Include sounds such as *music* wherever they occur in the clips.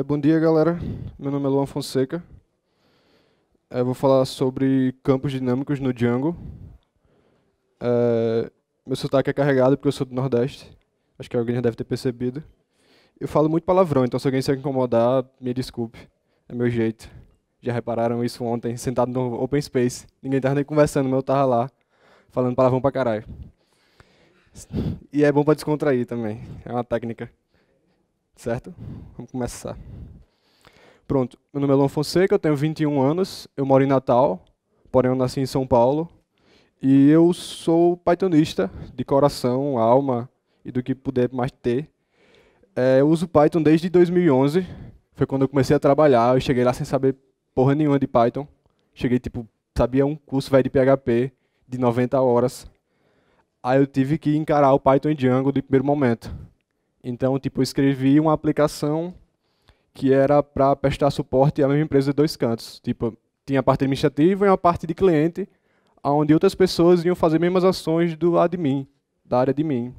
Eh, bom dia, galera. Meu nome é Luan Fonseca. Eh, vou falar sobre campos dinâmicos no Django. É, meu sotaque é carregado porque eu sou do Nordeste. Acho que alguém já deve ter percebido. Eu falo muito palavrão, então se alguém se incomodar, me desculpe. É meu jeito. Já repararam isso ontem, *laughs* sentado no Open Space. Ninguém tava nem conversando, mas eu tava lá, falando palavrão pra caralho. E é bom pra descontrair também. É uma técnica certo? Vamos começar. Pronto, meu nome é Luan Fonseca, eu tenho 21 anos, eu moro em Natal, porém eu nasci em São Paulo, e eu sou pythonista de coração, alma e do que puder mais ter. É, eu uso Python desde 2011, foi quando eu comecei a trabalhar, eu cheguei lá sem saber porra nenhuma de Python, cheguei tipo, sabia um curso velho de PHP de 90 horas, aí eu tive que encarar o Python e Django de primeiro momento. Então, tipo, eu escrevi uma aplicação que era para prestar suporte à mesma empresa de dois cantos. Tipo, tinha a parte administrativa e uma parte de cliente, onde outras pessoas iam fazer as mesmas ações do admin, da área de mim.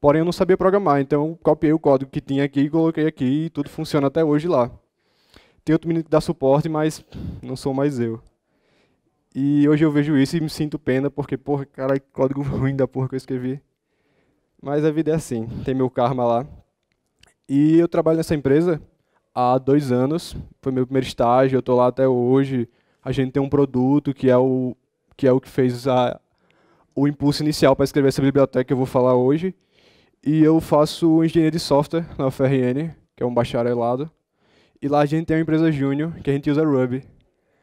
Porém, eu não sabia programar, então eu copiei o código que tinha aqui e coloquei aqui e tudo funciona até hoje lá. Tem outro menino que dá suporte, mas não sou mais eu. E hoje eu vejo isso e me sinto pena, porque, porra, cara, código *laughs* ruim da porra que eu escrevi. Mas a vida é assim, tem meu karma lá. E eu trabalho nessa empresa há dois anos, foi meu primeiro estágio, eu estou lá até hoje. A gente tem um produto que é o que, é o que fez a, o impulso inicial para escrever essa biblioteca que eu vou falar hoje. E eu faço engenharia de software na UFRN, que é um bacharelado. E lá a gente tem uma empresa júnior que a gente usa Ruby.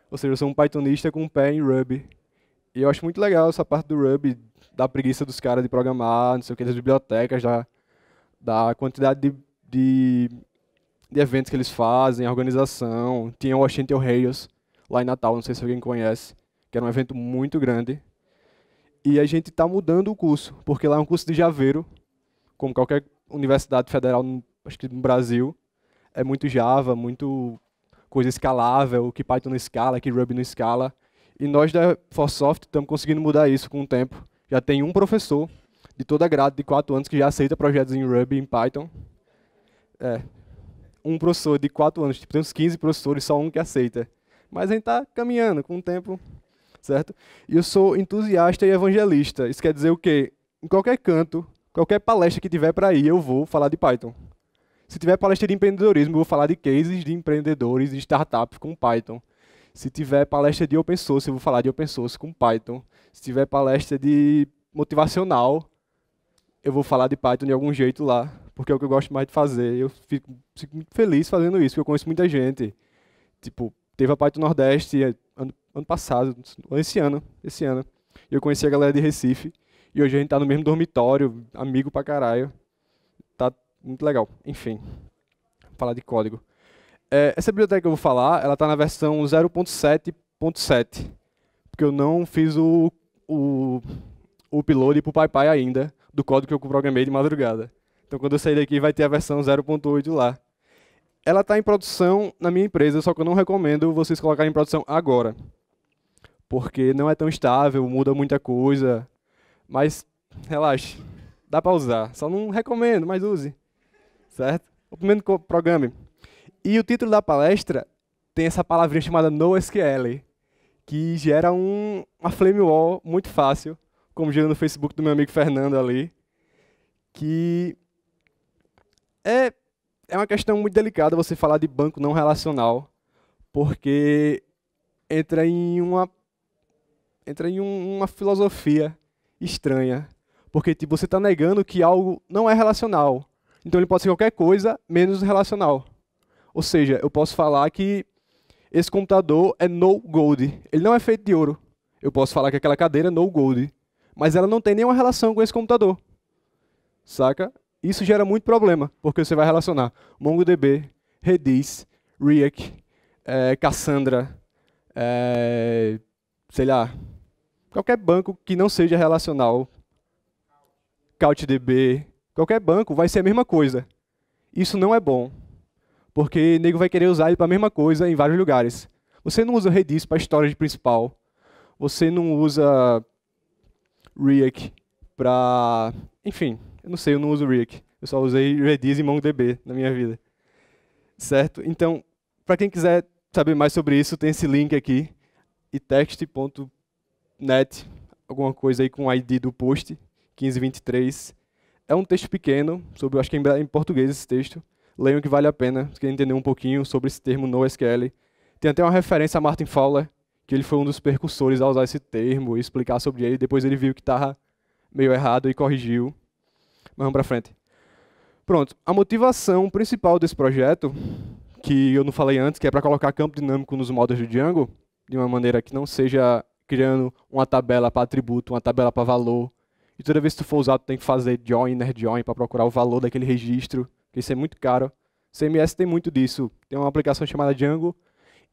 Ou seja, eu sou um Pythonista com um pé em Ruby. E eu acho muito legal essa parte do Ruby, da preguiça dos caras de programar, não sei o que, das bibliotecas, da, da quantidade de, de, de eventos que eles fazem, a organização. Tinha o Washington Rails lá em Natal, não sei se alguém conhece, que era um evento muito grande. E a gente está mudando o curso, porque lá é um curso de javeiro, como qualquer universidade federal, acho que no Brasil. É muito Java, muito coisa escalável, que Python não escala, que Ruby não escala. E nós da Forsoft estamos conseguindo mudar isso com o tempo. Já tem um professor de toda grade de quatro anos que já aceita projetos em Ruby e em Python. É. Um professor de quatro anos, tipo, tem uns 15 professores, só um que aceita. Mas a gente está caminhando com o tempo, certo? E eu sou entusiasta e evangelista. Isso quer dizer o quê? Em qualquer canto, qualquer palestra que tiver para ir, eu vou falar de Python. Se tiver palestra de empreendedorismo, eu vou falar de cases de empreendedores, de startups com Python. Se tiver palestra de open source, eu vou falar de open source com Python. Se tiver palestra de motivacional, eu vou falar de Python de algum jeito lá, porque é o que eu gosto mais de fazer. Eu fico, fico muito feliz fazendo isso, porque eu conheço muita gente. Tipo, teve a Python Nordeste é, ano, ano passado, esse ano, esse ano. Eu conheci a galera de Recife. E hoje a gente está no mesmo dormitório, amigo pra caralho. Tá muito legal. Enfim, falar de código. É, essa biblioteca que eu vou falar, ela está na versão 0.7.7, porque eu não fiz o, o, o upload para o PyPy ainda, do código que eu programei de madrugada. Então, quando eu sair daqui, vai ter a versão 0.8 lá. Ela está em produção na minha empresa, só que eu não recomendo vocês colocarem em produção agora, porque não é tão estável, muda muita coisa, mas relaxe, dá para usar. Só não recomendo, mas use, certo? o primeiro programa programe. E o título da palestra tem essa palavrinha chamada NoSQL, que gera um, uma flame wall muito fácil, como gira no Facebook do meu amigo Fernando ali, que é, é uma questão muito delicada você falar de banco não relacional, porque entra em uma entra em um, uma filosofia estranha, porque tipo, você está negando que algo não é relacional, então ele pode ser qualquer coisa menos relacional. Ou seja, eu posso falar que esse computador é no gold. Ele não é feito de ouro. Eu posso falar que aquela cadeira é no gold. Mas ela não tem nenhuma relação com esse computador. Saca? Isso gera muito problema, porque você vai relacionar MongoDB, Redis, React, é, Cassandra, é, sei lá, qualquer banco que não seja relacional, CouchDB, qualquer banco vai ser a mesma coisa. Isso não é bom. Porque nego vai querer usar ele para a mesma coisa em vários lugares. Você não usa Redis para de principal. Você não usa React para. Enfim, eu não sei, eu não uso React. Eu só usei Redis e MongoDB na minha vida. Certo? Então, para quem quiser saber mais sobre isso, tem esse link aqui. itext.net, alguma coisa aí com o ID do post, 1523. É um texto pequeno, sobre, acho que é em português esse texto leiam que vale a pena, se querem entender um pouquinho sobre esse termo NoSQL. Tem até uma referência a Martin Fowler, que ele foi um dos percussores a usar esse termo e explicar sobre ele. Depois ele viu que estava meio errado e corrigiu. Mas vamos para frente. Pronto, a motivação principal desse projeto, que eu não falei antes, que é para colocar campo dinâmico nos modos do Django, de uma maneira que não seja criando uma tabela para atributo, uma tabela para valor, e toda vez que tu for usar, tu tem que fazer join, inner join, para procurar o valor daquele registro que isso é muito caro. CMS tem muito disso. Tem uma aplicação chamada Django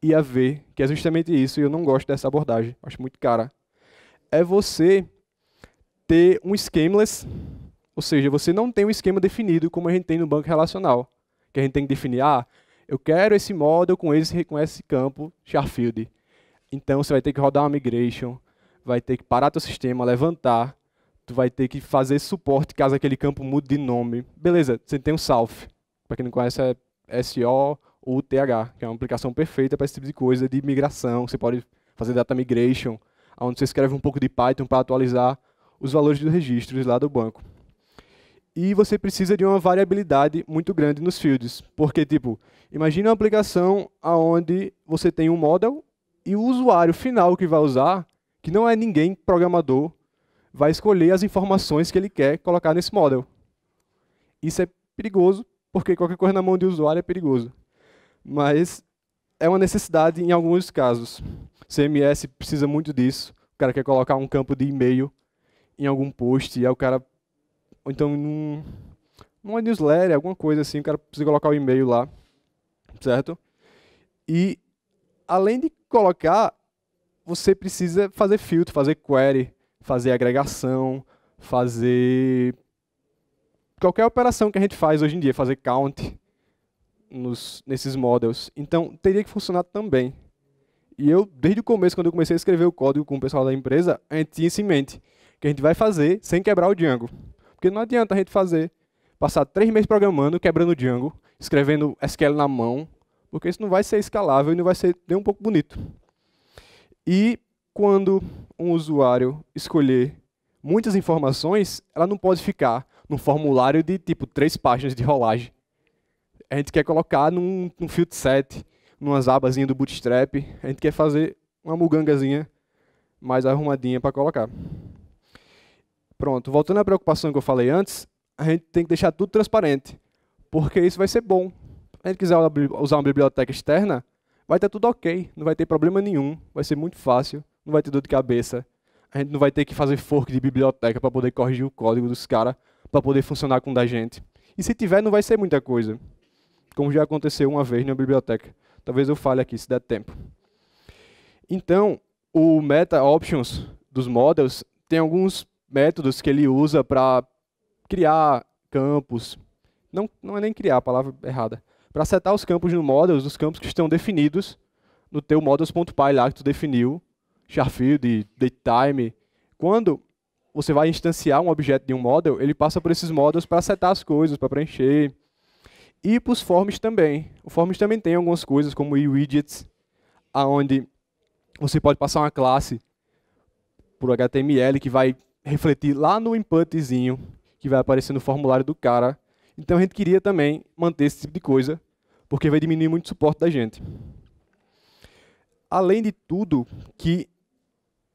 e a V, que é justamente isso, e eu não gosto dessa abordagem, acho muito cara. É você ter um schemaless, ou seja, você não tem um esquema definido como a gente tem no banco relacional, que a gente tem que definir, ah, eu quero esse model com esse, com esse campo, Sharfield. Então você vai ter que rodar uma migration, vai ter que parar teu sistema, levantar, tu vai ter que fazer suporte caso aquele campo mude de nome. Beleza, você tem um SALF. Para quem não conhece, é S-O-U-T-H, que é uma aplicação perfeita para esse tipo de coisa de migração. Você pode fazer data migration, onde você escreve um pouco de Python para atualizar os valores dos registros lá do banco. E você precisa de uma variabilidade muito grande nos fields, porque tipo, imagina uma aplicação aonde você tem um model e o usuário final que vai usar, que não é ninguém programador, vai escolher as informações que ele quer colocar nesse model. Isso é perigoso, porque qualquer coisa na mão do usuário é perigoso. Mas é uma necessidade em alguns casos. CMS precisa muito disso. O cara quer colocar um campo de e-mail em algum post, e aí o cara. Ou então, num, numa newsletter, alguma coisa assim, o cara precisa colocar o e-mail lá, certo? E, além de colocar, você precisa fazer filtro, fazer query, fazer agregação, fazer qualquer operação que a gente faz hoje em dia, fazer count nos, nesses models. Então, teria que funcionar também. E eu, desde o começo, quando eu comecei a escrever o código com o pessoal da empresa, a gente tinha isso em mente, que a gente vai fazer sem quebrar o Django. Porque não adianta a gente fazer, passar três meses programando, quebrando o Django, escrevendo SQL na mão, porque isso não vai ser escalável e não vai ser nem um pouco bonito. E quando um usuário escolher muitas informações, ela não pode ficar num formulário de tipo três páginas de rolagem. A gente quer colocar num, num field set, numas abazinhas do Bootstrap, a gente quer fazer uma mugangazinha mais arrumadinha para colocar. Pronto, voltando à preocupação que eu falei antes, a gente tem que deixar tudo transparente, porque isso vai ser bom. Se a gente quiser usar uma biblioteca externa, vai estar tudo ok, não vai ter problema nenhum, vai ser muito fácil não vai ter dor de cabeça, a gente não vai ter que fazer fork de biblioteca para poder corrigir o código dos caras, para poder funcionar com o da gente. E se tiver, não vai ser muita coisa, como já aconteceu uma vez na biblioteca. Talvez eu fale aqui, se der tempo. Então, o meta options dos models tem alguns métodos que ele usa para criar campos. Não, não é nem criar, a palavra é errada. Para setar os campos no models, os campos que estão definidos no teu models.py lá que tu definiu Sharfield, Datetime. Quando você vai instanciar um objeto de um model, ele passa por esses models para setar as coisas, para preencher. E para os forms também. O forms também tem algumas coisas, como e-widgets, aonde você pode passar uma classe por HTML que vai refletir lá no inputzinho que vai aparecer no formulário do cara. Então a gente queria também manter esse tipo de coisa, porque vai diminuir muito o suporte da gente. Além de tudo que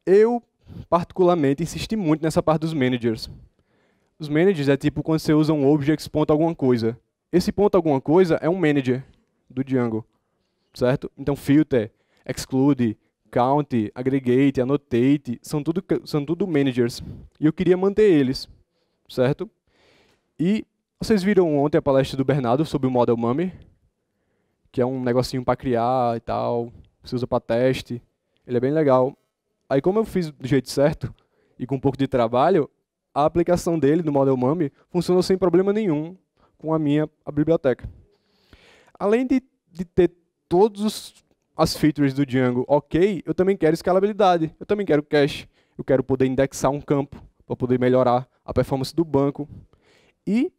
eu, particularmente, insisti muito nessa parte dos managers. Os managers é tipo quando você usa um objects ponto alguma coisa. Esse ponto alguma coisa é um manager do Django, certo? Então filter, exclude, count, aggregate, annotate, são tudo, são tudo managers. E eu queria manter eles, certo? E vocês viram ontem a palestra do Bernardo sobre o Model Mummy, que é um negocinho para criar e tal, você usa para teste. Ele é bem legal. Aí, como eu fiz do jeito certo e com um pouco de trabalho, a aplicação dele no Model MAME funcionou sem problema nenhum com a minha a biblioteca. Além de, de ter todas as features do Django ok, eu também quero escalabilidade, eu também quero cache, eu quero poder indexar um campo para poder melhorar a performance do banco. E,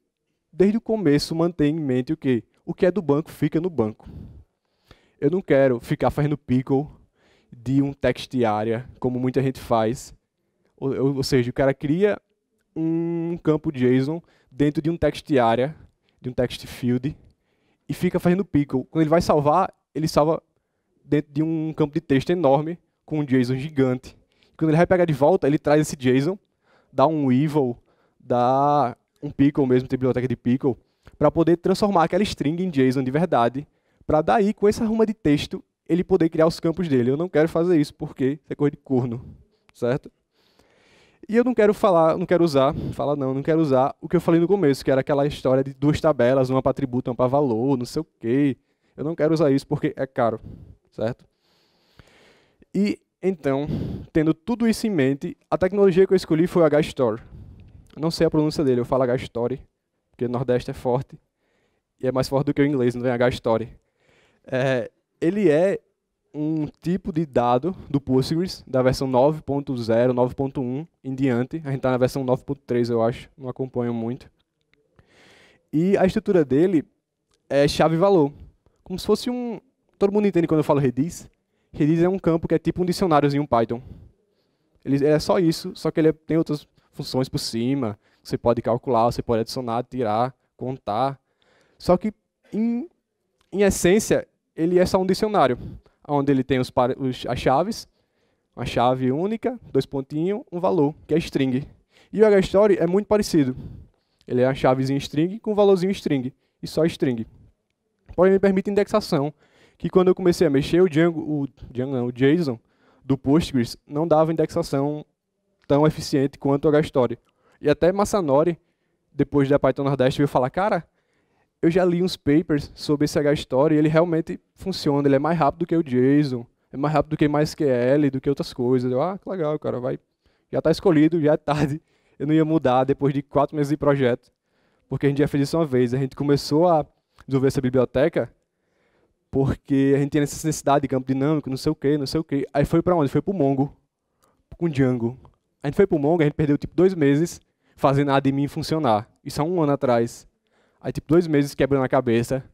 desde o começo, manter em mente o que? O que é do banco fica no banco. Eu não quero ficar fazendo pickle de um text área como muita gente faz. Ou, ou seja, o cara cria um campo JSON dentro de um text área de um text field, e fica fazendo pickle. Quando ele vai salvar, ele salva dentro de um campo de texto enorme, com um JSON gigante. Quando ele vai pegar de volta, ele traz esse JSON, dá um evil, dá um pickle mesmo, tem biblioteca de pickle, para poder transformar aquela string em JSON de verdade, para daí, com essa arruma de texto, ele poder criar os campos dele. Eu não quero fazer isso porque é coisa de corno, certo? E eu não quero falar, não quero usar, Fala não, não quero usar o que eu falei no começo, que era aquela história de duas tabelas, uma para atributo, uma para valor, não sei o quê. Eu não quero usar isso porque é caro, certo? E então, tendo tudo isso em mente, a tecnologia que eu escolhi foi o HStore. não sei a pronúncia dele, eu falo HStore, porque o Nordeste é forte e é mais forte do que o inglês, não é HStore. É, ele é um tipo de dado do Postgres, da versão 9.0, 9.1 em diante. A gente está na versão 9.3, eu acho, não acompanho muito. E a estrutura dele é chave-valor, como se fosse um... Todo mundo entende quando eu falo redis? Redis é um campo que é tipo um dicionáriozinho Python. Ele é só isso, só que ele é, tem outras funções por cima, você pode calcular, você pode adicionar, tirar, contar. Só que, em, em essência, ele é só um dicionário, onde ele tem os, os, as chaves, uma chave única, dois pontinhos, um valor, que é string. E o HStory é muito parecido. Ele é a chavezinha string com um valorzinho string, e só string. Porém, ele permite indexação, que quando eu comecei a mexer, o Django, o, Django não, o JSON do Postgres não dava indexação tão eficiente quanto o HStory. E até Massanori, depois da Python Nordeste, veio falar, cara, eu já li uns papers sobre esse H-Store e ele realmente funciona. Ele é mais rápido que o JSON, é mais rápido do que MySQL, do que outras coisas. Eu, ah, que legal, cara, vai. Já está escolhido, já é tarde. Eu não ia mudar depois de quatro meses de projeto, porque a gente já fez isso uma vez. A gente começou a desenvolver essa biblioteca porque a gente tinha necessidade de campo dinâmico, não sei o quê, não sei o quê. Aí foi para onde? Foi para o Mongo, com Django. A gente foi para o Mongo, a gente perdeu tipo dois meses fazendo a admin funcionar. Isso há um ano atrás. Aí, tipo, dois meses quebrando a cabeça.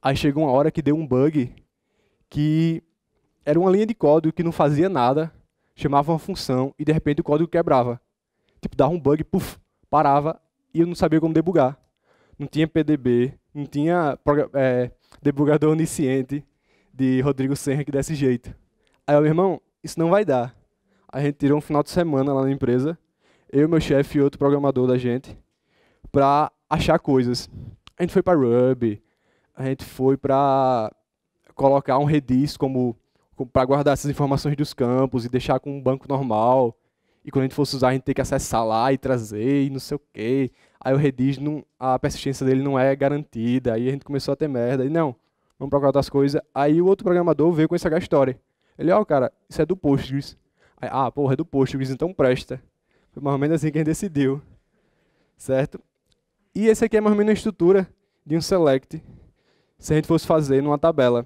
Aí chegou uma hora que deu um bug que era uma linha de código que não fazia nada, chamava uma função e de repente o código quebrava. Tipo, dava um bug, puf, parava e eu não sabia como debugar. Não tinha PDB, não tinha é, debugador onisciente de Rodrigo Senra que desse jeito. Aí eu, meu irmão, isso não vai dar. A gente tirou um final de semana lá na empresa, eu, meu chefe e outro programador da gente, para achar coisas. A gente foi para Ruby, a gente foi para colocar um redis como, para guardar essas informações dos campos e deixar com um banco normal. E quando a gente fosse usar, a gente tem que acessar lá e trazer e não sei o quê. Aí o redis, não, a persistência dele não é garantida. Aí a gente começou a ter merda. E não, vamos procurar outras coisas. Aí o outro programador veio com essa história. Ele, ó, oh, cara, isso é do Postgres. Aí, ah, porra, é do Postgres, então presta. Foi mais ou menos assim que a gente decidiu. Certo? E esse aqui é mais ou menos a estrutura de um select, se a gente fosse fazer numa tabela.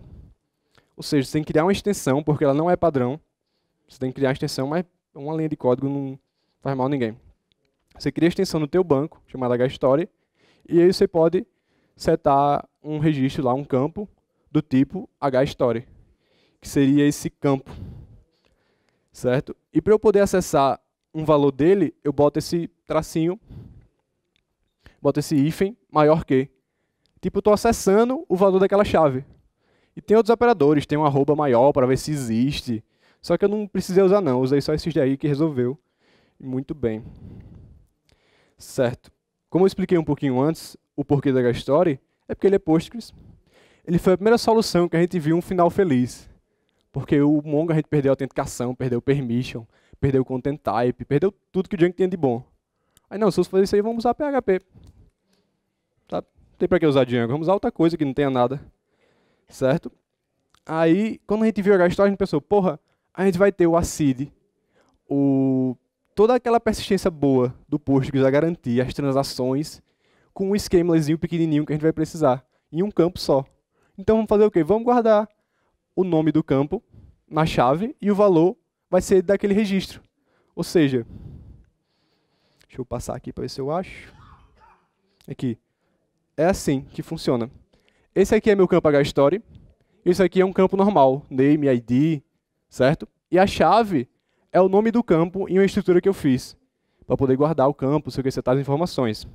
Ou seja, você tem que criar uma extensão, porque ela não é padrão. Você tem que criar uma extensão, mas uma linha de código não faz mal a ninguém. Você cria a extensão no teu banco, chamada HStory, e aí você pode setar um registro lá, um campo, do tipo HStory, que seria esse campo. Certo? E para eu poder acessar um valor dele, eu boto esse tracinho bota esse hífen maior que. Tipo, estou acessando o valor daquela chave. E tem outros operadores, tem um arroba maior para ver se existe. Só que eu não precisei usar não, usei só esses daí que resolveu. Muito bem. Certo. Como eu expliquei um pouquinho antes, o porquê da GaStory é porque ele é Postgres. Ele foi a primeira solução que a gente viu um final feliz. Porque o Mongo a gente perdeu a autenticação, perdeu o permission, perdeu o content type, perdeu tudo que o Django tinha de bom. Aí não, se eu fazer isso aí, vamos usar PHP. Não tem para que usar Django, vamos usar outra coisa que não tenha nada. Certo? Aí, quando a gente viu a história, a gente pensou, porra, a gente vai ter o ACID, o... toda aquela persistência boa do que a garantir, as transações, com um schemalezinho pequenininho que a gente vai precisar, em um campo só. Então vamos fazer o quê? Vamos guardar o nome do campo na chave e o valor vai ser daquele registro. Ou seja, deixa eu passar aqui para ver se eu acho. Aqui. É assim que funciona. Esse aqui é meu campo HStory. Isso aqui é um campo normal, name, ID, certo? E a chave é o nome do campo e uma estrutura que eu fiz, para poder guardar o campo, se eu quiser as informações.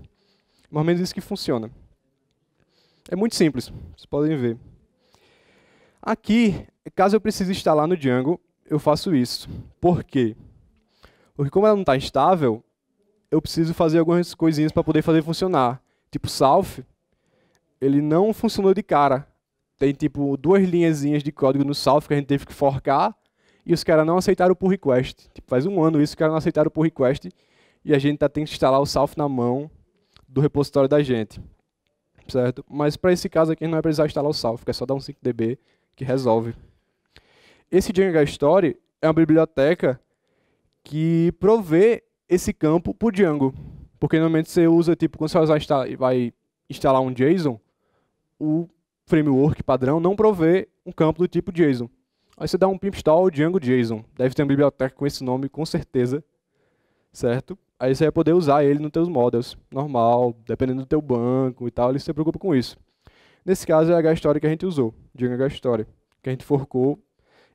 Mais ou menos isso que funciona. É muito simples, vocês podem ver. Aqui, caso eu precise instalar no Django, eu faço isso. Por quê? Porque como ela não está estável, eu preciso fazer algumas coisinhas para poder fazer funcionar. Tipo, self, ele não funcionou de cara. Tem tipo duas linhazinhas de código no salvo que a gente teve que forcar e os caras não aceitaram o pull request. Tipo, faz um ano isso, os caras não aceitaram o pull request e a gente tá tendo que instalar o salvo na mão do repositório da gente. Certo? Mas para esse caso aqui não vai precisar instalar o salvo, é só dar um 5db que resolve. Esse Django Story é uma biblioteca que provê esse campo para o Django. Porque normalmente você usa, tipo, quando você vai instalar um JSON, o framework padrão não provê um campo do tipo JSON. Aí você dá um pip install Django JSON. Deve ter uma biblioteca com esse nome, com certeza. Certo? Aí você vai poder usar ele nos teus models. Normal, dependendo do teu banco e tal, ele se preocupa com isso. Nesse caso é a HStory que a gente usou, Django HStory, que a gente forcou.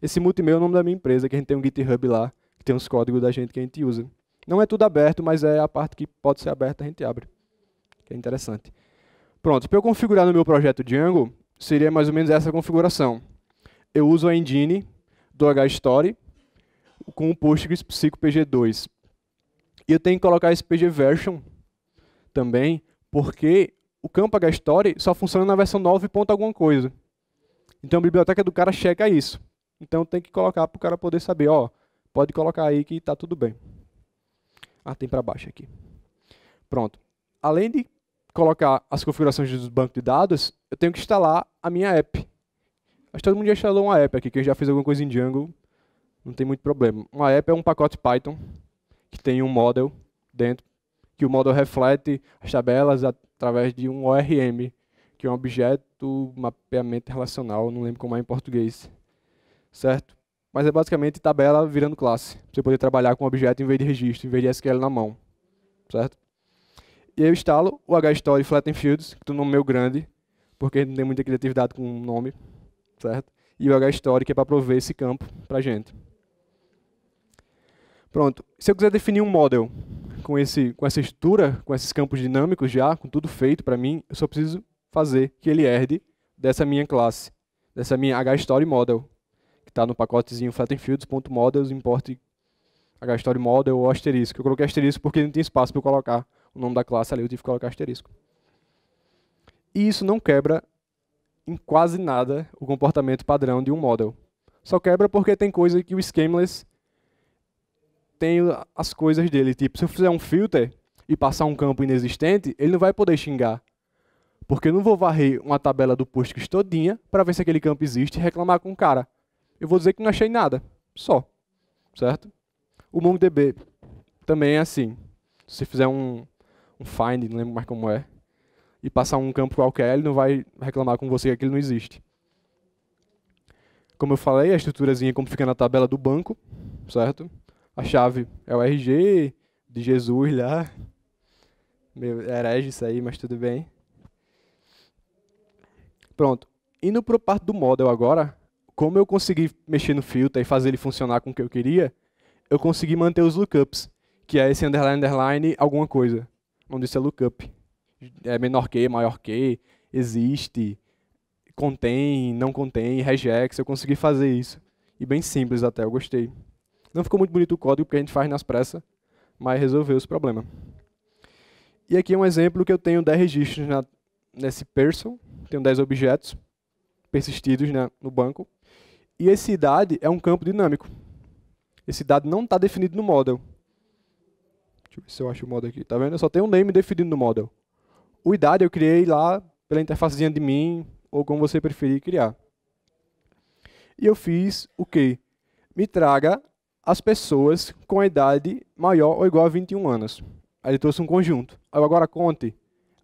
Esse multimail é o nome da minha empresa, que a gente tem um GitHub lá, que tem uns códigos da gente que a gente usa. Não é tudo aberto, mas é a parte que pode ser aberta, a gente abre. Que é interessante. Pronto, para eu configurar no meu projeto Django, seria mais ou menos essa configuração. Eu uso a engine do HStory com o Postgres pg 2 E eu tenho que colocar esse PG version também, porque o campo HStory só funciona na versão 9 ponto alguma coisa. Então a biblioteca do cara checa isso. Então tem que colocar para o cara poder saber, ó, pode colocar aí que está tudo bem. Ah, tem para baixo aqui. Pronto. Além de colocar as configurações do banco de dados, eu tenho que instalar a minha app. Acho que todo mundo já instalou uma app aqui, quem já fez alguma coisa em Django, não tem muito problema. Uma app é um pacote Python, que tem um model dentro, que o model reflete as tabelas através de um ORM, que é um objeto mapeamento relacional, não lembro como é em português. Certo? Mas é basicamente tabela virando classe, para você poder trabalhar com objeto em vez de registro, em vez de SQL na mão. Certo? e eu instalo o HStory Flatten Fields, que tem um nome meu grande, porque não tem muita criatividade com o nome, certo? E o HStory, que é para prover esse campo para a gente. Pronto. Se eu quiser definir um model com, esse, com essa estrutura, com esses campos dinâmicos já, com tudo feito para mim, eu só preciso fazer que ele herde dessa minha classe, dessa minha HStoryModel Model, que está no pacotezinho flattenfields.models, import HStoryModel Model ou asterisco. Eu coloquei asterisco porque não tem espaço para colocar o nome da classe ali, eu tive que colocar asterisco. E isso não quebra em quase nada o comportamento padrão de um model. Só quebra porque tem coisa que o schemaless tem as coisas dele. Tipo, se eu fizer um filter e passar um campo inexistente, ele não vai poder xingar. Porque eu não vou varrer uma tabela do Postgres todinha para ver se aquele campo existe e reclamar com o cara. Eu vou dizer que não achei nada. Só. Certo? O MongoDB também é assim. Se fizer um, um find, não lembro mais como é, e passar um campo qualquer, ele não vai reclamar com você que aquilo não existe. Como eu falei, a estruturazinha é como fica na tabela do banco, certo? A chave é o RG de Jesus lá. Meu, herege isso aí, mas tudo bem. Pronto. Indo para a parte do model agora, como eu consegui mexer no filter e fazer ele funcionar com o que eu queria, eu consegui manter os lookups, que é esse underline, underline, alguma coisa onde nome é lookup. É menor que, maior que, existe, contém, não contém, regex. Eu consegui fazer isso. E bem simples até, eu gostei. Não ficou muito bonito o código porque a gente faz nas pressas, mas resolveu esse problema. E aqui é um exemplo que eu tenho 10 registros na, nesse person, tenho 10 objetos persistidos né, no banco. E esse idade é um campo dinâmico. Esse dado não está definido no model. Deixa eu ver se eu acho o model aqui. Tá vendo? Só tem um name definido no model. O idade eu criei lá pela interfacezinha de mim, ou como você preferir criar. E eu fiz o quê? Me traga as pessoas com a idade maior ou igual a 21 anos. Aí ele trouxe um conjunto. Aí eu agora conte.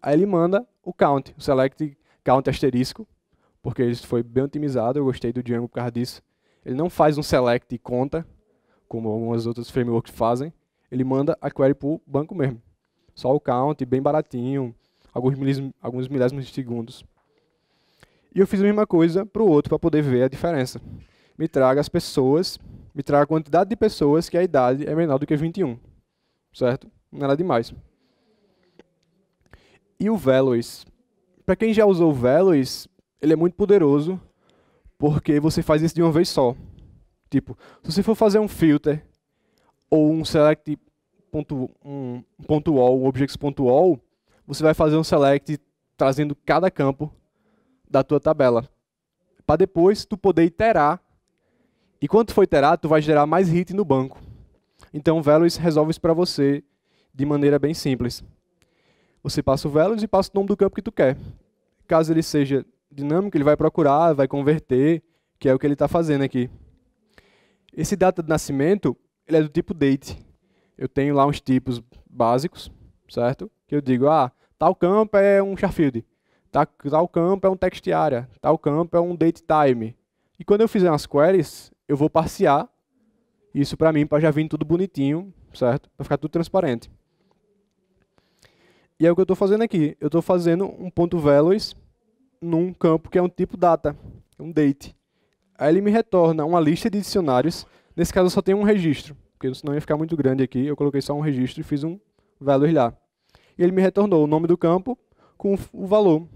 Aí ele manda o count, o select count asterisco, porque isso foi bem otimizado, eu gostei do Django por causa disso. Ele não faz um select e conta, como algumas outras frameworks fazem ele manda a query para o banco mesmo. Só o count, bem baratinho, alguns milésimos, alguns milésimos de segundos. E eu fiz a mesma coisa para o outro para poder ver a diferença. Me traga as pessoas, me traga a quantidade de pessoas que a idade é menor do que 21. Certo? É nada demais. E o Velois. Para quem já usou o Velois, ele é muito poderoso porque você faz isso de uma vez só. Tipo, se você for fazer um filter ou um select ponto, um, ponto .all, um objects.all, você vai fazer um select trazendo cada campo da tua tabela. Para depois tu poder iterar. E quando for iterar, tu vai gerar mais hit no banco. Então o values resolve isso para você de maneira bem simples. Você passa o values e passa o nome do campo que tu quer. Caso ele seja dinâmico, ele vai procurar, vai converter, que é o que ele está fazendo aqui. Esse data de nascimento, ele é do tipo date. Eu tenho lá uns tipos básicos, certo? Que eu digo, ah, tal campo é um Sharfield, tal campo é um text area, tal campo é um date time. E quando eu fizer umas queries, eu vou parciar isso para mim, para já vir tudo bonitinho, certo? Para ficar tudo transparente. E é o que eu estou fazendo aqui. Eu estou fazendo um ponto values num campo que é um tipo data, um date. Aí ele me retorna uma lista de dicionários Nesse caso, eu só tenho um registro, porque senão ia ficar muito grande aqui. Eu coloquei só um registro e fiz um valor lá. E ele me retornou o nome do campo com o valor.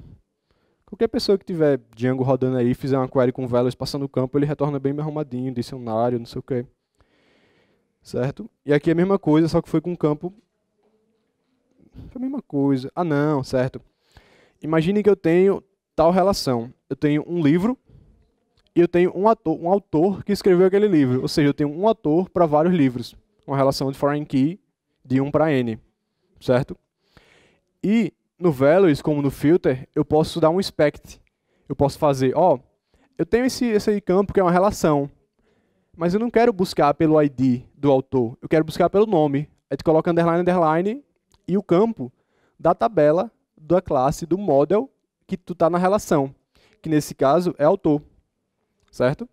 Qualquer pessoa que tiver Django rodando aí, fizer uma query com values passando o campo, ele retorna bem arrumadinho, dicionário, não sei o quê. Certo? E aqui é a mesma coisa, só que foi com o campo... Foi a mesma coisa. Ah, não, certo. Imagine que eu tenho tal relação. Eu tenho um livro, e eu tenho um, ator, um autor que escreveu aquele livro. Ou seja, eu tenho um autor para vários livros. Uma relação de foreign key de 1 para n, certo? E no values, como no filter, eu posso dar um expect. Eu posso fazer, ó, oh, eu tenho esse, esse campo que é uma relação, mas eu não quero buscar pelo ID do autor, eu quero buscar pelo nome. Aí tu coloca underline, underline e o campo da tabela da classe, do model que tu tá na relação, que nesse caso é autor certo?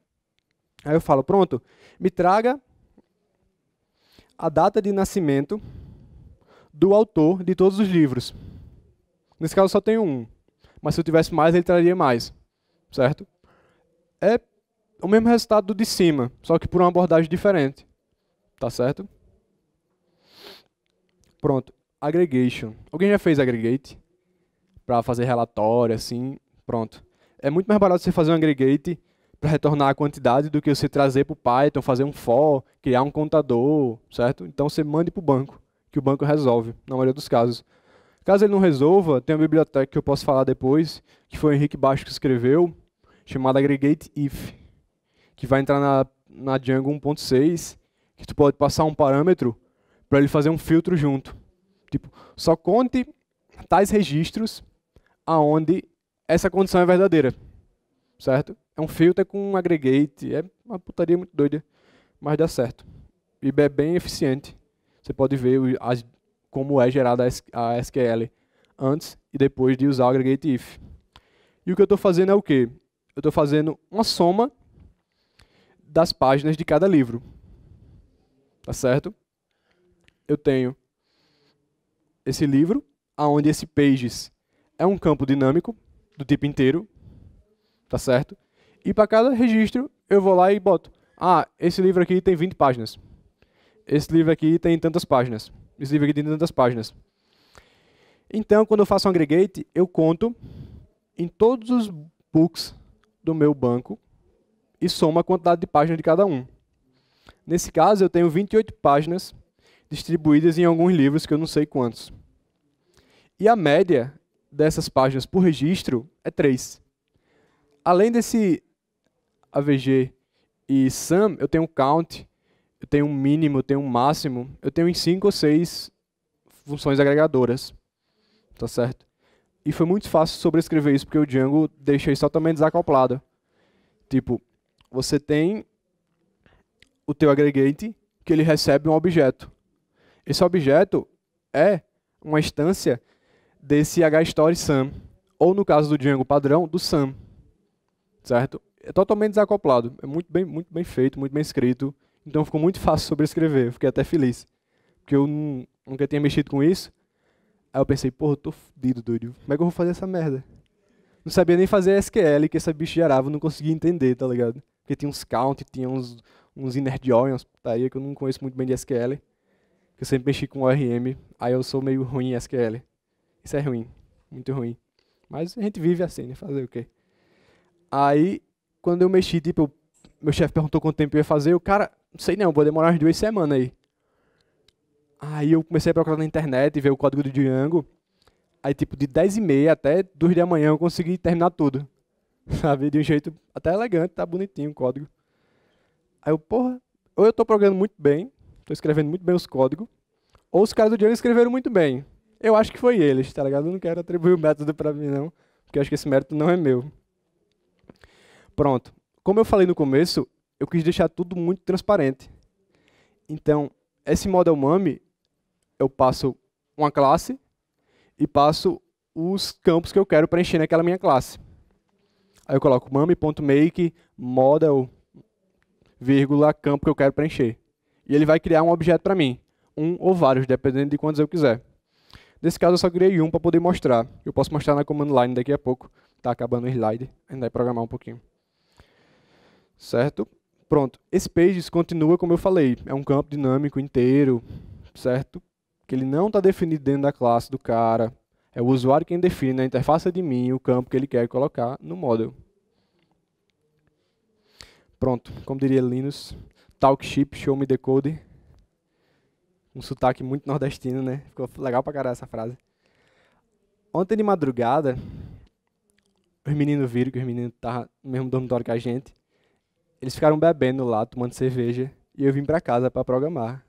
Aí eu falo, pronto, me traga a data de nascimento do autor de todos os livros. Nesse caso só tenho um, mas se eu tivesse mais, ele traria mais, certo? É o mesmo resultado do de cima, só que por uma abordagem diferente, tá certo? Pronto, aggregation. Alguém já fez aggregate? Para fazer relatório, assim, pronto. É muito mais barato você fazer um aggregate para retornar a quantidade do que você trazer para o Python, então fazer um for, criar um contador, certo? Então você mande para o banco, que o banco resolve, na maioria dos casos. Caso ele não resolva, tem uma biblioteca que eu posso falar depois, que foi o Henrique Baixo que escreveu, chamada Aggregate If, que vai entrar na, na Django 1.6, que tu pode passar um parâmetro para ele fazer um filtro junto. Tipo, só conte tais registros aonde essa condição é verdadeira certo? É um filter com um aggregate, é uma putaria muito doida, mas dá certo. E é bem eficiente. Você pode ver as, como é gerada a SQL antes e depois de usar o aggregate if. E o que eu estou fazendo é o quê? Eu estou fazendo uma soma das páginas de cada livro. Tá certo? Eu tenho esse livro, aonde esse pages é um campo dinâmico do tipo inteiro, tá certo? E para cada registro, eu vou lá e boto, ah, esse livro aqui tem 20 páginas. Esse livro aqui tem tantas páginas. Esse livro aqui tem tantas páginas. Então, quando eu faço um aggregate, eu conto em todos os books do meu banco e somo a quantidade de páginas de cada um. Nesse caso, eu tenho 28 páginas distribuídas em alguns livros que eu não sei quantos. E a média dessas páginas por registro é 3 além desse AVG e sum, eu tenho um count, eu tenho um mínimo, eu tenho um máximo, eu tenho em 5 ou 6 funções agregadoras. Tá certo? E foi muito fácil sobrescrever isso, porque o Django deixa isso totalmente desacoplado. Tipo, você tem o teu aggregate, que ele recebe um objeto. Esse objeto é uma instância desse hstory SAM. ou no caso do Django padrão, do sum certo? É totalmente desacoplado, é muito bem, muito bem feito, muito bem escrito, então ficou muito *laughs* fácil sobre escrever, eu fiquei até feliz, porque eu nunca tinha mexido com isso, aí eu pensei, porra, eu tô fudido, doido, como é que eu vou fazer essa merda? Não sabia nem fazer SQL, que esse bicho gerava, eu não conseguia entender, tá ligado? Porque tinha uns count, tinha uns, uns inner join, umas putaria que eu não conheço muito bem de SQL, que eu sempre mexi com ORM, aí eu sou meio ruim em SQL. Isso é ruim, muito ruim. Mas a gente vive assim, né? Fazer o quê? Aí, quando eu mexi, tipo, eu, meu chefe perguntou quanto tempo eu ia fazer, o cara, não sei não, vou demorar umas duas semanas aí. Aí eu comecei a procurar na internet e ver o código do Django. Aí, tipo, de 10 e meia até 2 da manhã eu consegui terminar tudo. *laughs* Sabe? De um jeito até elegante, tá bonitinho o código. Aí eu, porra, ou eu tô programando muito bem, tô escrevendo muito bem os códigos, ou os caras do Django escreveram muito bem. Eu acho que foi eles, tá ligado? Eu não quero atribuir o método pra mim, não, porque eu acho que esse mérito não é meu. Pronto. Como eu falei no começo, eu quis deixar tudo muito transparente. Então, esse model MAMI, eu passo uma classe e passo os campos que eu quero preencher naquela minha classe. Aí eu coloco mami.make model, vírgula, campo que eu quero preencher. E ele vai criar um objeto para mim, um ou vários, dependendo de quantos eu quiser. Nesse caso eu só criei um para poder mostrar. Eu posso mostrar na command line daqui a pouco. Está acabando o slide, ainda vai programar um pouquinho certo? Pronto, esse pages continua como eu falei, é um campo dinâmico inteiro, certo? Que ele não está definido dentro da classe do cara. É o usuário quem define na interface é de mim o campo que ele quer colocar no model. Pronto, como diria Linus, talk ship, show me the code. Um sotaque muito nordestino, né? Ficou legal pra caralho essa frase. Ontem de madrugada, os meninos viram que os meninos estavam no mesmo dormitório que a gente. Eles ficaram bebendo lá, tomando cerveja, e eu vim para casa para programar.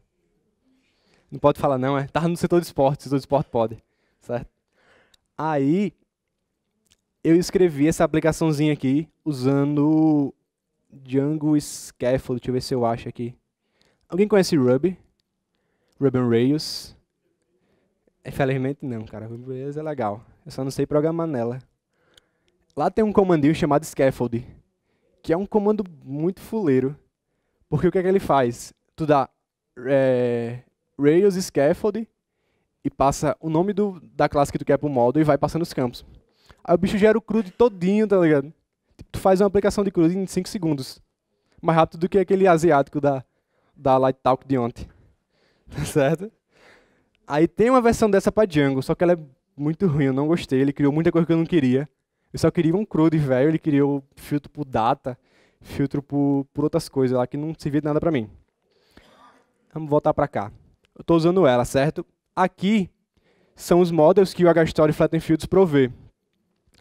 Não pode falar não, é? Tava tá no setor de esporte, setor de esporte pode, certo? Aí eu escrevi essa aplicaçãozinha aqui usando Django Scaffold, deixa eu ver se eu acho aqui. Alguém conhece Ruby? Ruby on Rails? Infelizmente não, cara. Ruby on Rails é legal. Eu só não sei programar nela. Lá tem um comandinho chamado scaffold, que é um comando muito fuleiro. Porque o que é que ele faz? Tu dá é, Rails Scaffold e passa o nome do, da classe que tu quer pro modo e vai passando os campos. Aí o bicho gera o CRUD todinho, tá ligado? Tipo, tu faz uma aplicação de CRUD em 5 segundos. Mais rápido do que aquele asiático da, da Light Talk de ontem. Tá *laughs* certo? Aí tem uma versão dessa para Django, só que ela é muito ruim, eu não gostei. Ele criou muita coisa que eu não queria. Eu só queria um CRUD velho, ele queria o filtro por data, filtro por, por outras coisas lá que não servia de nada para mim. Vamos voltar para cá. Eu estou usando ela, certo? Aqui são os models que o HStory Flatten Fields provê,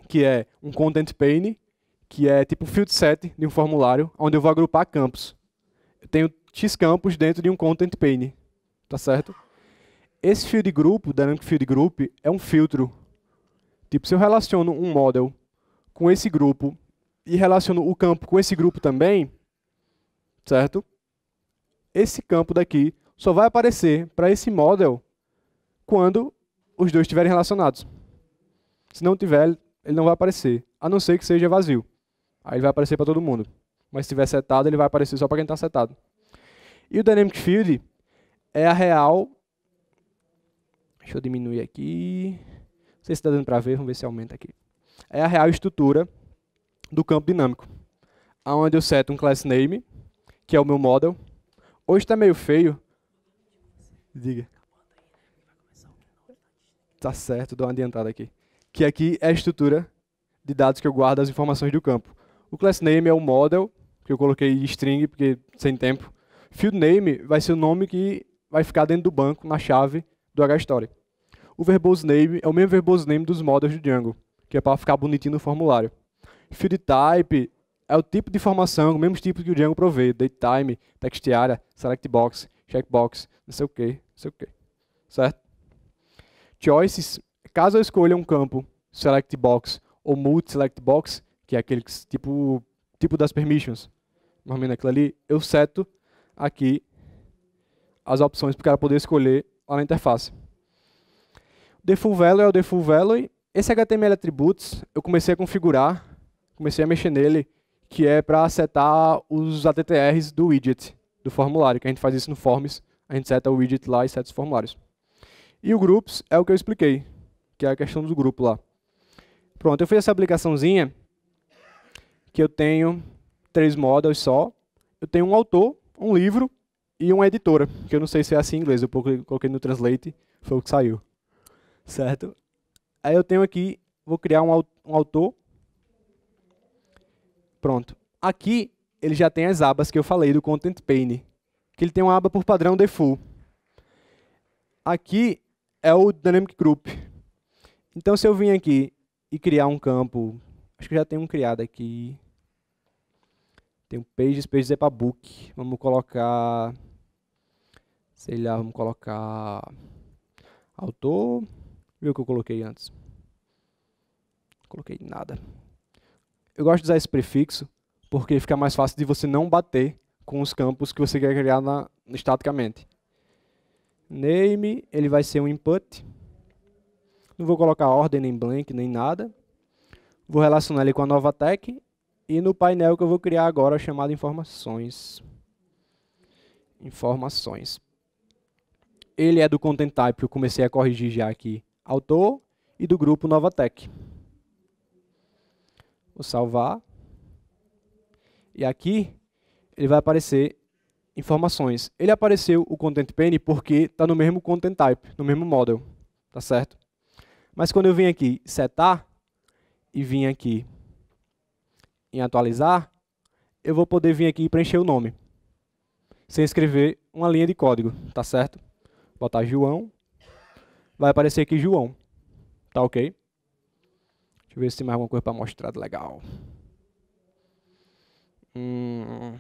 que é um content pane, que é tipo um field set de um formulário, onde eu vou agrupar campos. Eu tenho X campos dentro de um content pane, tá certo? Esse field group, o Dynamic Field Group, é um filtro. Tipo, se eu relaciono um model com esse grupo e relaciono o campo com esse grupo também, certo? Esse campo daqui só vai aparecer para esse model quando os dois estiverem relacionados. Se não tiver, ele não vai aparecer, a não ser que seja vazio. Aí ele vai aparecer para todo mundo. Mas se tiver setado, ele vai aparecer só para quem está setado. E o Dynamic Field é a real... Deixa eu diminuir aqui. Não sei se está dando para ver, vamos ver se aumenta aqui é a real estrutura do campo dinâmico, onde eu seto um class name, que é o meu model. Hoje está meio feio. Diga. Tá certo, dou uma adiantada aqui. Que aqui é a estrutura de dados que eu guardo as informações do campo. O class name é o model, que eu coloquei string, porque sem tempo. Field name vai ser o nome que vai ficar dentro do banco, na chave do HStory. O verbose name é o mesmo verbose name dos models do Django que é para ficar bonitinho no formulário. Field type é o tipo de informação, o mesmo tipo que o Django provê, date time, text area, select box, checkbox, não sei o que, não sei o que. Certo? Choices, caso eu escolha um campo select box ou multi select box, que é aquele tipo, tipo das permissions, mais ou menos aquilo ali, eu seto aqui as opções para o cara poder escolher lá na interface. Default value é o default value esse HTML Attributes, eu comecei a configurar, comecei a mexer nele, que é para setar os ATTRs do widget, do formulário, que a gente faz isso no Forms, a gente seta o widget lá e seta os formulários. E o Groups é o que eu expliquei, que é a questão do grupo lá. Pronto, eu fiz essa aplicaçãozinha, que eu tenho três models só, eu tenho um autor, um livro e uma editora, que eu não sei se é assim em inglês, eu coloquei no Translate, foi o que saiu. Certo? Aí eu tenho aqui, vou criar um, um autor. Pronto. Aqui ele já tem as abas que eu falei do Content Pane, que ele tem uma aba por padrão default. Aqui é o Dynamic Group. Então se eu vim aqui e criar um campo, acho que já tem um criado aqui. Tem um pages, pages é para book. Vamos colocar sei lá, vamos colocar autor Viu o que eu coloquei antes? coloquei nada. Eu gosto de usar esse prefixo porque fica mais fácil de você não bater com os campos que você quer criar na, estaticamente. Name, ele vai ser um input. Não vou colocar ordem, nem blank, nem nada. Vou relacionar ele com a nova tag. E no painel que eu vou criar agora, chamado informações. Informações. Ele é do content type, eu comecei a corrigir já aqui autor e do grupo Novatec. Vou salvar. E aqui ele vai aparecer informações. Ele apareceu o content pane porque está no mesmo content type, no mesmo model, tá certo? Mas quando eu vim aqui setar e vim aqui em atualizar, eu vou poder vir aqui e preencher o nome sem escrever uma linha de código, tá certo? botar João vai aparecer aqui João. Tá ok? Deixa eu ver se tem mais alguma coisa para mostrar de legal. Hum,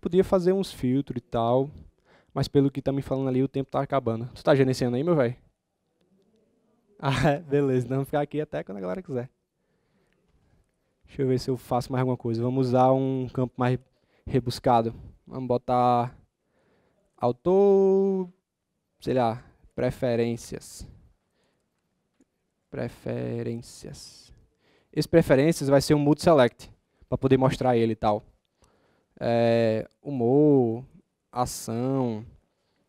podia fazer uns filtros e tal. Mas pelo que tá me falando ali, o tempo tá acabando. Tu tá gerenciando aí, meu velho? *laughs* Ah, beleza. Vamos ficar aqui até quando a galera quiser. Deixa eu ver se eu faço mais alguma coisa. Vamos usar um campo mais rebuscado. Vamos botar autor, sei lá, Preferências. Preferências. Esse preferências vai ser um mood select, para poder mostrar ele e tal. É, humor, ação,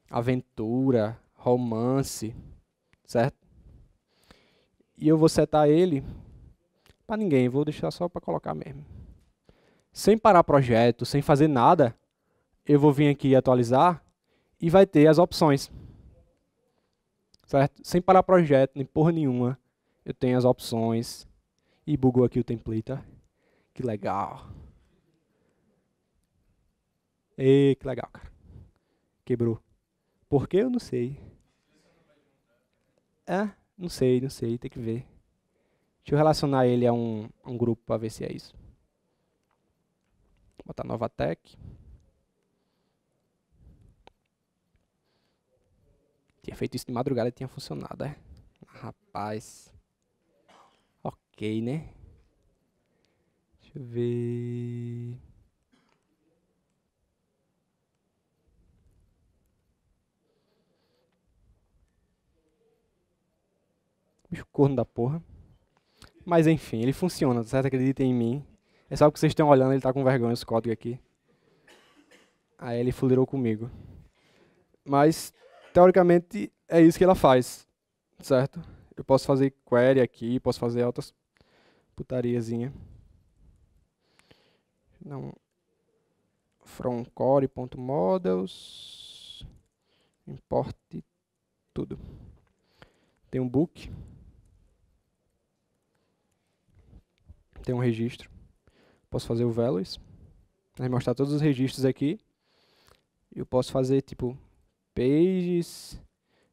aventura, romance, certo? E eu vou setar ele para ninguém, vou deixar só para colocar mesmo. Sem parar projeto, sem fazer nada, eu vou vir aqui atualizar e vai ter as opções certo? Sem parar projeto, nem porra nenhuma, eu tenho as opções. E bugou aqui o template, tá? Que legal. E que legal, cara. Quebrou. Por que eu não sei. É, não sei, não sei, tem que ver. Deixa eu relacionar ele a um, a um grupo para ver se é isso. Vou botar nova Tech. Tinha feito isso de madrugada e tinha funcionado, é? Rapaz. Ok, né? Deixa eu ver. Bicho corno da porra. Mas enfim, ele funciona, certo? Acreditem em mim. É só que vocês estão olhando, ele tá com vergonha esse código aqui. Aí ele fuleirou comigo. Mas teoricamente é isso que ela faz, certo? Eu posso fazer query aqui, posso fazer altas putariazinha. Não. From core.models importe tudo. Tem um book. Tem um registro. Posso fazer o values. Vai mostrar todos os registros aqui. Eu posso fazer tipo pages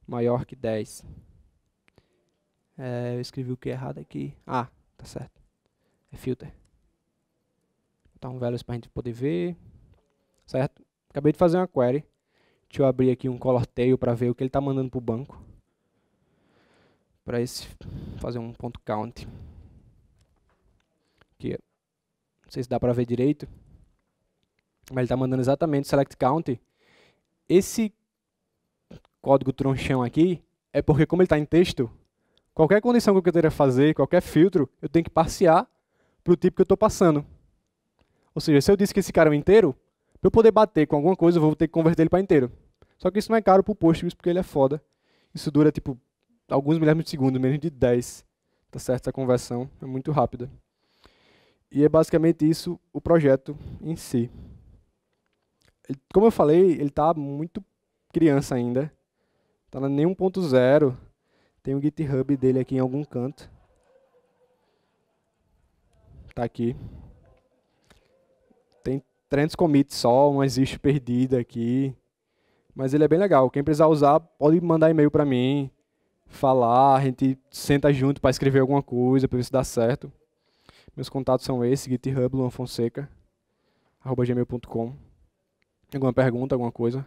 maior que 10. É, eu escrevi o que errado aqui. Ah, tá certo. É filter. Então, um values para a gente poder ver. Certo? Acabei de fazer uma query. Deixa eu abrir aqui um color tail para ver o que ele está mandando para o banco. Para esse fazer um ponto count. Aqui, não sei se dá para ver direito. Mas ele está mandando exatamente select count. Esse código tronchão aqui, é porque como ele está em texto, qualquer condição que eu queira fazer, qualquer filtro, eu tenho que parciar para o tipo que eu estou passando. Ou seja, se eu disse que esse cara é um inteiro, para eu poder bater com alguma coisa, eu vou ter que converter ele para inteiro. Só que isso não é caro para o Postgres, porque ele é foda. Isso dura, tipo, alguns milésimos de segundo, menos de 10. Tá certo? Essa conversão é muito rápida. E é basicamente isso o projeto em si. Como eu falei, ele está muito criança ainda. Está na nenhum ponto zero. Tem o GitHub dele aqui em algum canto. Está aqui. Tem 300 commits só, uma existe perdida aqui. Mas ele é bem legal. Quem precisar usar, pode mandar e-mail para mim, falar, a gente senta junto para escrever alguma coisa, para ver se dá certo. Meus contatos são esses, github, luanfonseca, arroba gmail.com. Alguma pergunta, alguma coisa?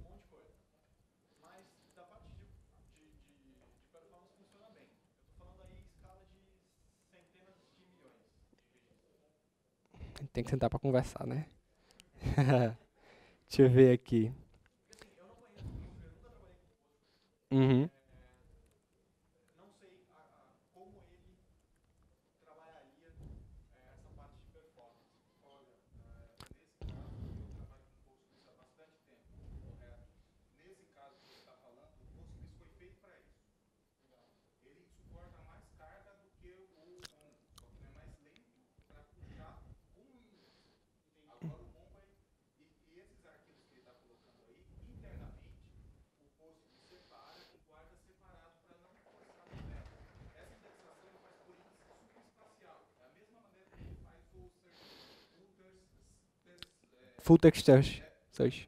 tem que sentar para conversar, né? *laughs* Deixa eu ver aqui. Uhum. full text search. search.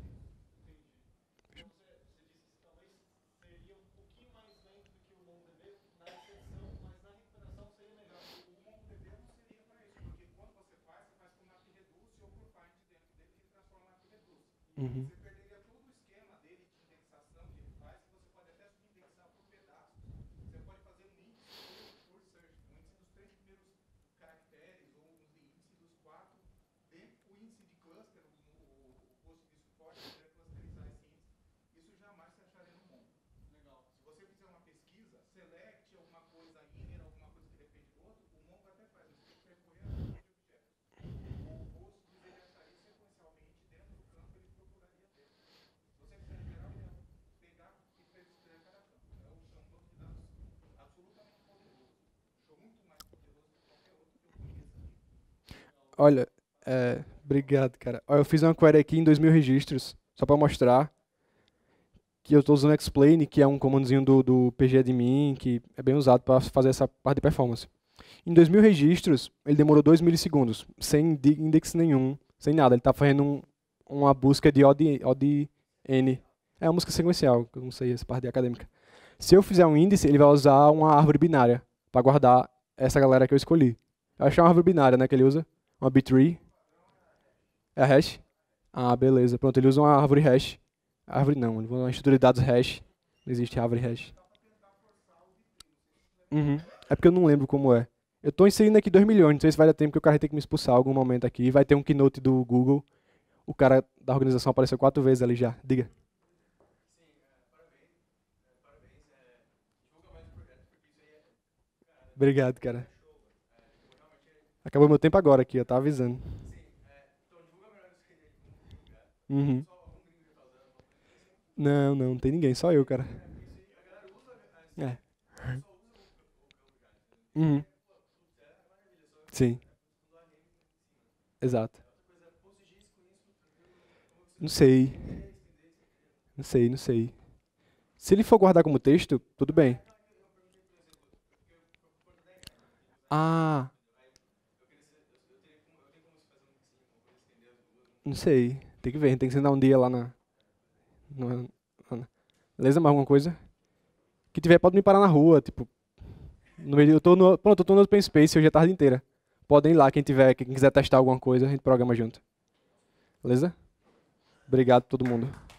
Mm-hmm. Olha, é, obrigado, cara. Olha, eu fiz uma query aqui em 2000 registros, só para mostrar que eu estou usando Explain, que é um comandozinho do, do pgadmin, que é bem usado para fazer essa parte de performance. Em 2000 registros, ele demorou 2 milissegundos, sem index nenhum, sem nada. Ele está fazendo um, uma busca de OD, ODN. É uma música sequencial, eu não sei essa parte acadêmica. Se eu fizer um índice, ele vai usar uma árvore binária para guardar essa galera que eu escolhi. Eu acho que é uma árvore binária né, que ele usa. Uma B-tree. É a hash? Ah, beleza. Pronto, ele usa uma árvore hash. Árvore não, ele usa uma estrutura de dados hash. Não existe árvore hash. Uhum. É porque eu não lembro como é. Eu estou inserindo aqui 2 milhões, não sei se vai dar tempo, porque o cara vai ter que me expulsar algum momento aqui. Vai ter um keynote do Google. O cara da organização apareceu quatro vezes ali já. Diga. Obrigado, cara. Acabou meu tempo agora aqui, eu tava avisando. Então, uhum. Tá não, não, não tem ninguém, só eu, cara. Né? É. Uhum. É Sim. Exato. Não sei. Não sei, não sei. Se ele for guardar como texto, tudo bem. Ah, Não sei. Tem que ver, tem que sentar um dia lá na. na, na beleza? Mais alguma coisa? Que tiver, pode me parar na rua, tipo. No meio, eu tô no, pronto, eu tô no Open Space hoje a tarde inteira. Podem ir lá, quem tiver, quem quiser testar alguma coisa, a gente programa junto. Beleza? Obrigado a todo mundo.